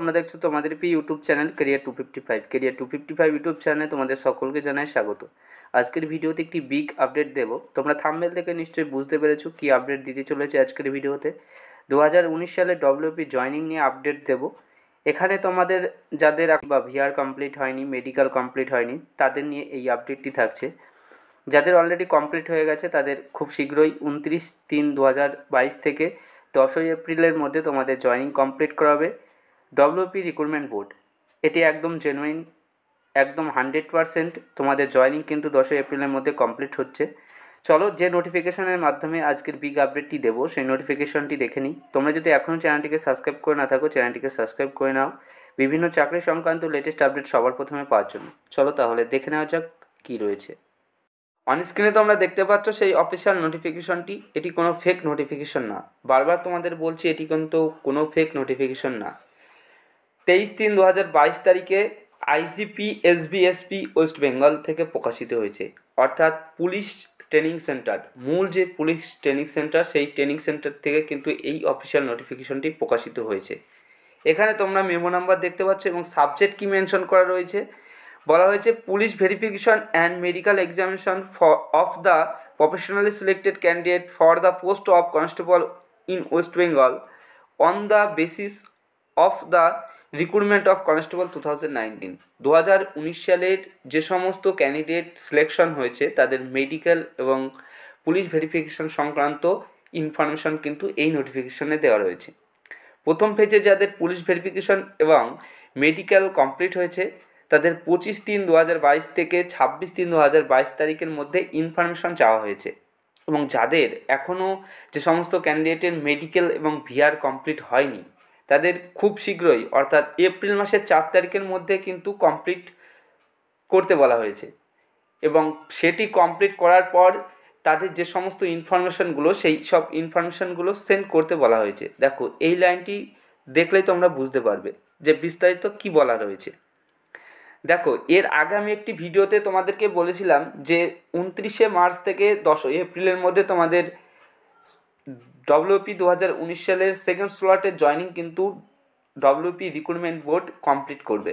তোমরা দেখছো তোমাদের পি YouTube channel career two fifty five career two fifty five YouTube চ্যানেলে তোমাদের সকলকে জানাই স্বাগত আজকের ভিডিওতে একটি বিগ আপডেট দেবো তোমরা থাম্বেল থেকে নিশ্চয়ই বুঝতে পেরেছো কি আপডেট দিতে চলেছে আজকের ভিডিওতে দু সালে ডব্লিউপি জয়নিং নিয়ে আপডেট দেবো এখানে তোমাদের যাদের বা ভিআর কমপ্লিট হয়নি মেডিকেল কমপ্লিট হয়নি তাদের নিয়ে এই আপডেটটি থাকছে যাদের অলরেডি কমপ্লিট হয়ে গেছে তাদের খুব শীঘ্রই উনত্রিশ তিন দু থেকে দশই এপ্রিলের মধ্যে তোমাদের জয়নিং কমপ্লিট করাবে ডব্লিউপি রিক্রুটমেন্ট বোর্ড এটি একদম জেনুইন একদম হান্ড্রেড পারসেন্ট তোমাদের জয়নিং কিন্তু দশই এপ্রিলের মধ্যে কমপ্লিট হচ্ছে চলো যে নোটিফিকেশনের মাধ্যমে আজকের বিগ আপডেটটি দেবো সেই নোটিফিকেশনটি দেখে নিই তোমরা যদি এখনও চ্যানেলটিকে সাবস্ক্রাইব করে না থাকো চ্যানেলটিকে সাবস্ক্রাইব করে নাও বিভিন্ন চাকরি সংক্রান্ত লেটেস্ট আপডেট সবার প্রথমে পাওয়ার জন্য চলো তাহলে দেখে নেওয়া যাক কী রয়েছে অনস্ক্রিনে তোমরা দেখতে পাচ্ছ সেই অফিসিয়াল নোটিফিকেশনটি এটি কোনো ফেক নোটিফিকেশন না বারবার তোমাদের বলছি এটি কিন্তু কোনো ফেক নোটিফিকেশন না তেইশ তিন দু তারিখে আইসিপি এসবিএসপি ওয়েস্ট বেঙ্গল থেকে প্রকাশিত হয়েছে অর্থাৎ পুলিশ ট্রেনিং সেন্টার মূল যে পুলিশ ট্রেনিং সেন্টার সেই ট্রেনিং সেন্টার থেকে কিন্তু এই অফিসিয়াল নোটিফিকেশনটি প্রকাশিত হয়েছে এখানে তোমরা মেমো নাম্বার দেখতে পাচ্ছ এবং সাবজেক্ট কি মেনশন করা রয়েছে বলা হয়েছে police verification and medical examination for of the professionally selected candidate for the post of constable in West Bengal on the basis of the recruitment of constable two thousand nineteen দু হাজার উনিশ সালের যে সমস্ত ক্যান্ডিডেট সিলেকশন হয়েছে তাদের medical এবং police verification সংক্রান্ত ইনফরমেশন কিন্তু এই নোটিফিকেশনে দেওয়া রয়েছে প্রথম ফেজে যাদের পুলিশ ভেরিফিকেশন এবং মেডিকেল কমপ্লিট হয়েছে তাদের পঁচিশ তিন দু হাজার বাইশ থেকে ছাব্বিশ তিন দু হাজার বাইশ তারিখের মধ্যে ইনফরমেশন চাওয়া হয়েছে এবং যাদের এখনও যে সমস্ত ক্যান্ডিডেটের মেডিকেল এবং ভিআর কমপ্লিট হয়নি তাদের খুব শীঘ্রই অর্থাৎ এপ্রিল মাসের চার তারিখের মধ্যে কিন্তু কমপ্লিট করতে বলা হয়েছে এবং সেটি কমপ্লিট করার পর তাদের যে সমস্ত ইনফরমেশনগুলো সেই সব ইনফরমেশনগুলো সেন্ড করতে বলা হয়েছে দেখো এই লাইনটি দেখলেই তোমরা বুঝতে পারবে যে বিস্তারিত কি বলা রয়েছে দেখো এর আগে আমি একটি ভিডিওতে তোমাদেরকে বলেছিলাম যে উনত্রিশে মার্চ থেকে দশই এপ্রিলের মধ্যে তোমাদের ডব্লিউপি দু হাজার উনিশ সালের সেকেন্ড স্লটের জয়নিং কিন্তু ডব্লিউপি রিক্রুটমেন্ট বোর্ড কমপ্লিট করবে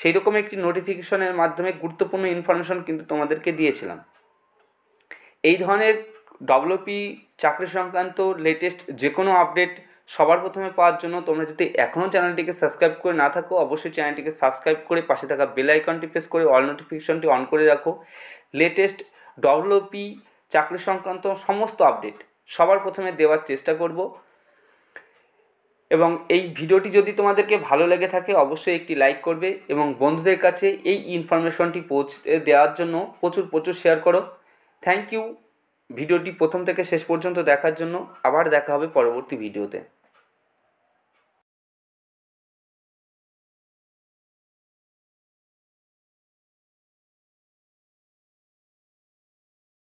সেই রকম একটি নোটিফিকেশনের মাধ্যমে গুরুত্বপূর্ণ ইনফরমেশন কিন্তু তোমাদেরকে দিয়েছিলাম এই ধরনের ডব্লিউপি চাকরি সংক্রান্ত লেটেস্ট যে কোনো আপডেট সবার প্রথমে পাওয়ার জন্য তোমরা যদি এখনও চ্যানেলটিকে সাবস্ক্রাইব করে না থাকো অবশ্যই চ্যানেলটিকে সাবস্ক্রাইব করে পাশে থাকা বেল আইকনটি প্রেস করে অল নোটিফিকেশনটি অন করে রাখো লেটেস্ট ডব্লিউপি চাকরি সংক্রান্ত সমস্ত আপডেট সবার প্রথমে দেওয়ার চেষ্টা করব এবং এই ভিডিওটি যদি তোমাদেরকে ভালো লেগে থাকে অবশ্যই একটি লাইক করবে এবং বন্ধুদের কাছে এই ইনফরমেশনটি পৌঁছে দেওয়ার জন্য প্রচুর প্রচুর শেয়ার করো থ্যাংক ইউ ভিডিওটি প্রথম থেকে শেষ পর্যন্ত দেখার জন্য আবার দেখা হবে পরবর্তী ভিডিওতে